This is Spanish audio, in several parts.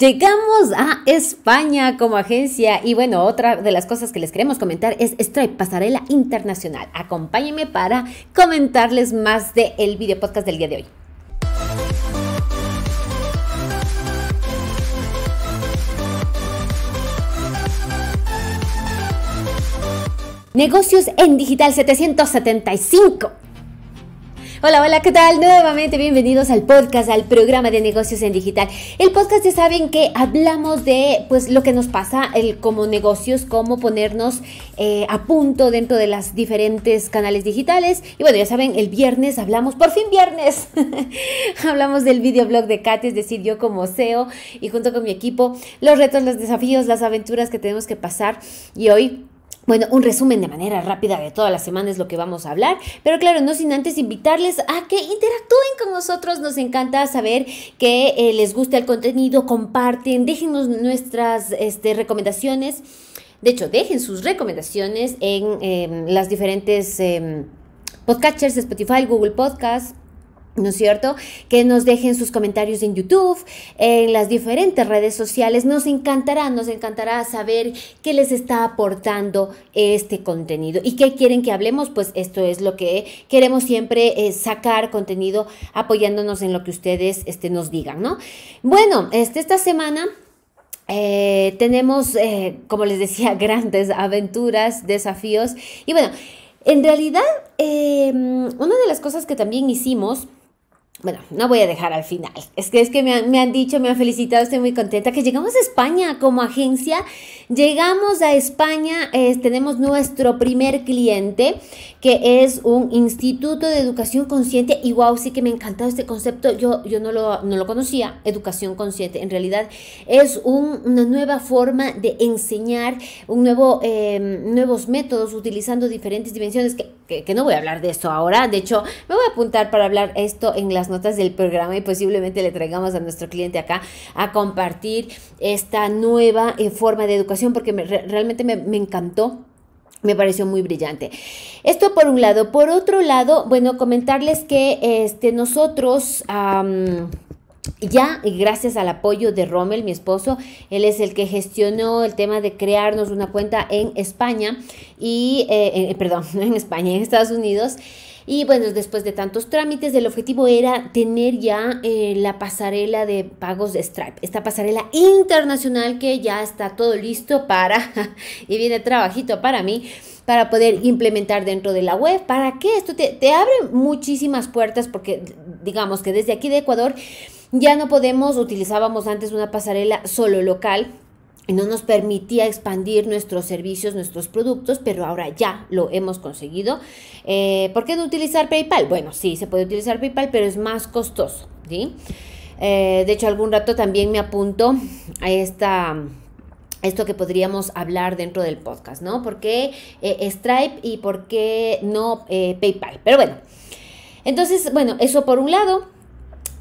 Llegamos a España como agencia y bueno, otra de las cosas que les queremos comentar es Stripe Pasarela Internacional. Acompáñenme para comentarles más del de video podcast del día de hoy. Negocios en Digital 775. Hola, hola, ¿qué tal? Nuevamente bienvenidos al podcast, al programa de negocios en digital. El podcast ya saben que hablamos de pues lo que nos pasa el, como negocios, cómo ponernos eh, a punto dentro de las diferentes canales digitales. Y bueno, ya saben, el viernes hablamos, por fin viernes, hablamos del videoblog de Katy, es decir, yo como SEO y junto con mi equipo, los retos, los desafíos, las aventuras que tenemos que pasar. Y hoy bueno, un resumen de manera rápida de toda la semana es lo que vamos a hablar, pero claro, no sin antes invitarles a que interactúen con nosotros. Nos encanta saber que eh, les guste el contenido, comparten, déjenos nuestras este, recomendaciones. De hecho, dejen sus recomendaciones en em, las diferentes em, podcasters Spotify, Google Podcasts. ¿No es cierto? Que nos dejen sus comentarios en YouTube, en las diferentes redes sociales. Nos encantará, nos encantará saber qué les está aportando este contenido y qué quieren que hablemos. Pues esto es lo que queremos siempre eh, sacar contenido apoyándonos en lo que ustedes este, nos digan, ¿no? Bueno, este, esta semana eh, tenemos, eh, como les decía, grandes aventuras, desafíos. Y bueno, en realidad, una de las cosas que también hicimos bueno, no voy a dejar al final. Es que es que me han, dicho, me han felicitado, estoy muy contenta que llegamos a España como agencia. Llegamos a España, tenemos nuestro primer cliente, que es un instituto de educación consciente. Y wow, sí que me ha encantado este concepto. Yo, yo no, lo, no lo conocía, educación consciente. En realidad es una nueva forma de enseñar, un nuevo, eh, nuevos métodos utilizando diferentes dimensiones que que, no voy a hablar de eso ahora. De hecho, me voy a apuntar para hablar esto en las notas del programa y posiblemente le traigamos a nuestro cliente acá a compartir esta nueva eh, forma de educación porque realmente me, encantó. Me pareció muy brillante. Esto por un lado. Por otro lado, bueno, comentarles que este, nosotros ya gracias al apoyo de Rommel, mi esposo, él es el que gestionó el tema de crearnos una cuenta en España y, eh, eh, eh, perdón, en España, en Estados Unidos. Y bueno, después de tantos trámites, el objetivo era tener ya la pasarela de pagos de Stripe, esta pasarela internacional que ya está todo listo para, y viene trabajito para mí, para poder implementar dentro de la web. ¿Para qué? Esto te, te abre muchísimas puertas porque digamos que desde aquí de Ecuador ya no podemos, utilizábamos antes una pasarela solo local y no nos permitía expandir nuestros servicios, nuestros productos, pero ahora ya lo hemos conseguido. Eh, ¿Por qué no utilizar PayPal? Bueno, sí, se puede utilizar PayPal, pero es más costoso. Eh, de hecho, algún rato también me apunto a esta esto que podríamos hablar dentro del podcast, ¿no? ¿Por qué eh, Stripe y por qué no PayPal? Pero bueno, entonces, bueno, eso por un lado.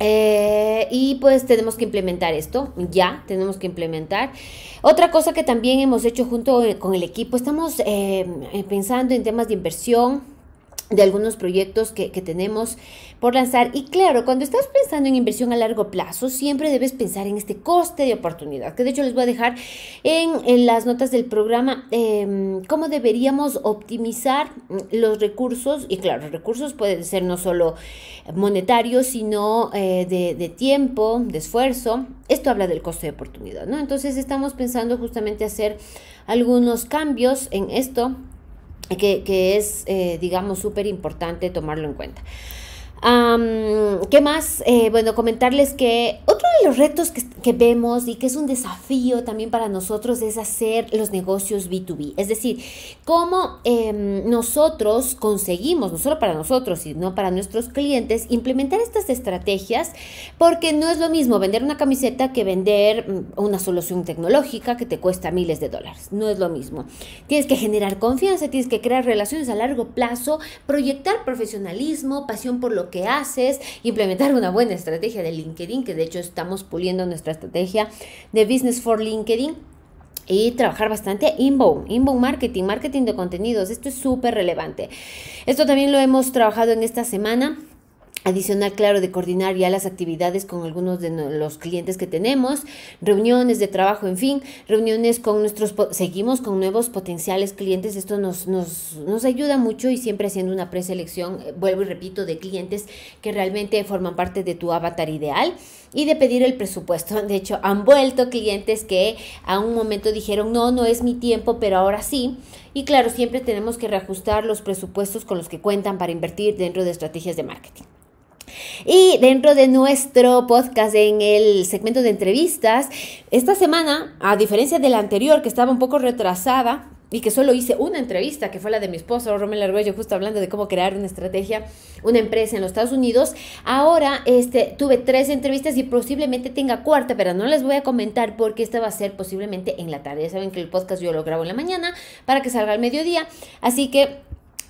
Eh, y pues tenemos que implementar esto, ya tenemos que implementar. Otra cosa que también hemos hecho junto eh, con el equipo, estamos eh, pensando en temas de inversión, de algunos proyectos que, tenemos por lanzar. Y claro, cuando estás pensando en inversión a largo plazo, siempre debes pensar en este coste de oportunidad, que de hecho les voy a dejar en, las notas del programa em, cómo deberíamos optimizar los recursos. Y claro, los recursos pueden ser no solo monetarios, sino eh, de, de, tiempo, de esfuerzo. Esto habla del coste de oportunidad, ¿no? Entonces estamos pensando justamente hacer algunos cambios en esto que, es, eh, digamos, súper importante tomarlo en cuenta. ¿Qué más? Eh, bueno, comentarles que otro de los retos que, vemos y que es un desafío también para nosotros es hacer los negocios B2B. Es decir, cómo em, nosotros conseguimos, no solo para nosotros, sino para nuestros clientes, implementar estas estrategias, porque no es lo mismo vender una camiseta que vender mm, una solución tecnológica que te cuesta miles de dólares. No es lo mismo. Tienes que generar confianza, tienes que crear relaciones a largo plazo, proyectar profesionalismo, pasión por lo que haces, implementar una buena estrategia de LinkedIn, que de hecho estamos puliendo nuestra estrategia de Business for LinkedIn y trabajar bastante inbound, inbound marketing, marketing de contenidos. Esto es súper relevante. Esto también lo hemos trabajado en esta semana. Adicional, claro, de coordinar ya las actividades con algunos de los clientes que tenemos, reuniones de trabajo, en fin, reuniones con nuestros, seguimos con nuevos potenciales clientes, esto nos, nos, nos ayuda mucho y siempre haciendo una preselección, eh, vuelvo y repito, de clientes que realmente forman parte de tu avatar ideal y de pedir el presupuesto. De hecho, han vuelto clientes que a un momento dijeron, no, no es mi tiempo, pero ahora sí. Y claro, siempre tenemos que reajustar los presupuestos con los que cuentan para invertir dentro de estrategias de marketing. Y dentro de nuestro podcast en el segmento de entrevistas, esta semana, a diferencia de la anterior que estaba un poco retrasada, y que solo hice una entrevista, que fue la de mi esposo, Romel Arguello, justo hablando de cómo crear una estrategia, una empresa en los Estados Unidos. Ahora este, tuve tres entrevistas y posiblemente tenga cuarta, pero no les voy a comentar porque esta va a ser posiblemente en la tarde. Ya saben que el podcast yo lo grabo en la mañana para que salga al mediodía. Así que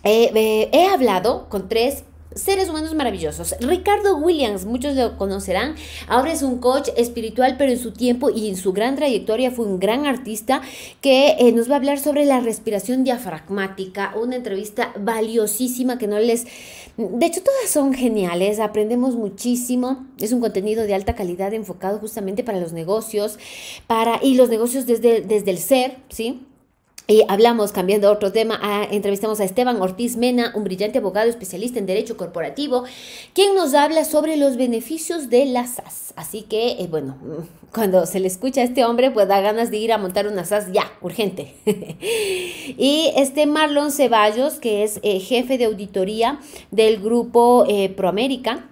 eh, eh, he hablado con tres seres humanos maravillosos. Ricardo Williams, muchos lo conocerán, ahora es un coach espiritual, pero en su tiempo y en su gran trayectoria fue un gran artista que eh, nos va a hablar sobre la respiración diafragmática, una entrevista valiosísima que no les... De hecho, todas son geniales, aprendemos muchísimo, es un contenido de alta calidad enfocado justamente para los negocios, para... y los negocios desde, desde el ser, ¿sí? Y hablamos, cambiando otro tema, ah, entrevistamos a Esteban Ortiz Mena, un brillante abogado especialista en derecho corporativo, quien nos habla sobre los beneficios de la SAS. Así que, eh, bueno, cuando se le escucha a este hombre, pues da ganas de ir a montar una SAS ya, urgente. y este Marlon Ceballos, que es eh, jefe de auditoría del grupo eh, ProAmérica,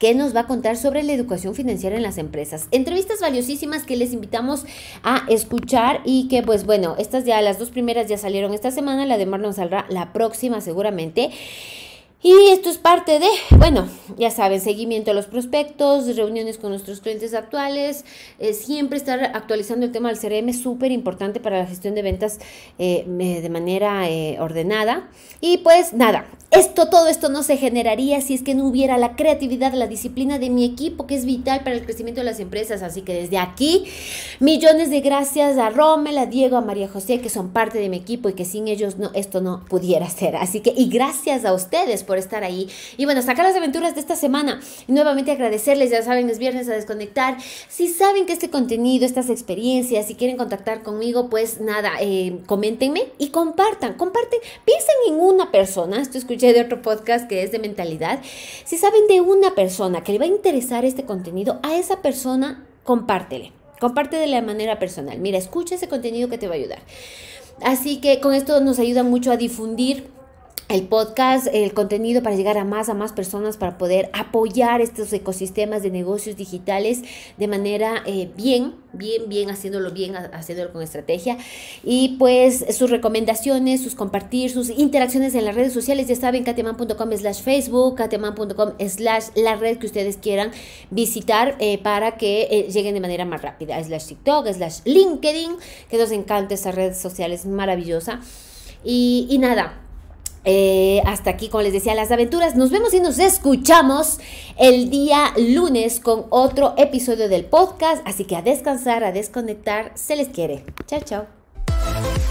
que nos va a contar sobre la educación financiera en las empresas. Entrevistas valiosísimas que les invitamos a escuchar y que pues bueno, estas ya las dos primeras ya salieron esta semana, la de nos saldrá la próxima seguramente. Y esto es parte de, bueno, ya saben, seguimiento a los prospectos, reuniones con nuestros clientes actuales, eh, siempre estar actualizando el tema del CRM, súper importante para la gestión de ventas eh, de manera eh, ordenada. Y pues nada, esto, todo esto no se generaría si es que no hubiera la creatividad, la disciplina de mi equipo, que es vital para el crecimiento de las empresas. Así que desde aquí, millones de gracias a Rommel, a Diego, a María José, que son parte de mi equipo y que sin ellos no, esto no pudiera ser. Así que, y gracias a ustedes por estar ahí. Y bueno, sacar las aventuras de esta semana. nuevamente agradecerles, ya saben, es viernes a desconectar. Si saben que este contenido, estas experiencias, si quieren contactar conmigo, pues nada, eh, coméntenme y compartan, comparten, piensen en una persona. Esto escuché de otro podcast que es de mentalidad. Si saben de una persona que le va a interesar este contenido, a esa persona compártele. Comparte de la manera personal. Mira, escucha ese contenido que te va a ayudar. Así que con esto nos ayuda mucho a difundir el podcast, el contenido para llegar a más, a más personas, para poder apoyar estos ecosistemas de negocios digitales de manera eh, bien, bien, bien, haciéndolo bien, haciéndolo con estrategia. Y pues sus recomendaciones, sus compartir, sus interacciones en las redes sociales, ya saben, kateman.com slash Facebook, kateman.com slash la red que ustedes quieran visitar eh, para que eh, lleguen de manera más rápida, slash TikTok, slash LinkedIn, que nos encanta esa red social, es maravillosa. y, y nada, eh, hasta aquí, como les decía, las aventuras. Nos vemos y nos escuchamos el día lunes con otro episodio del podcast. Así que a descansar, a desconectar. Se les quiere. Chao, chao.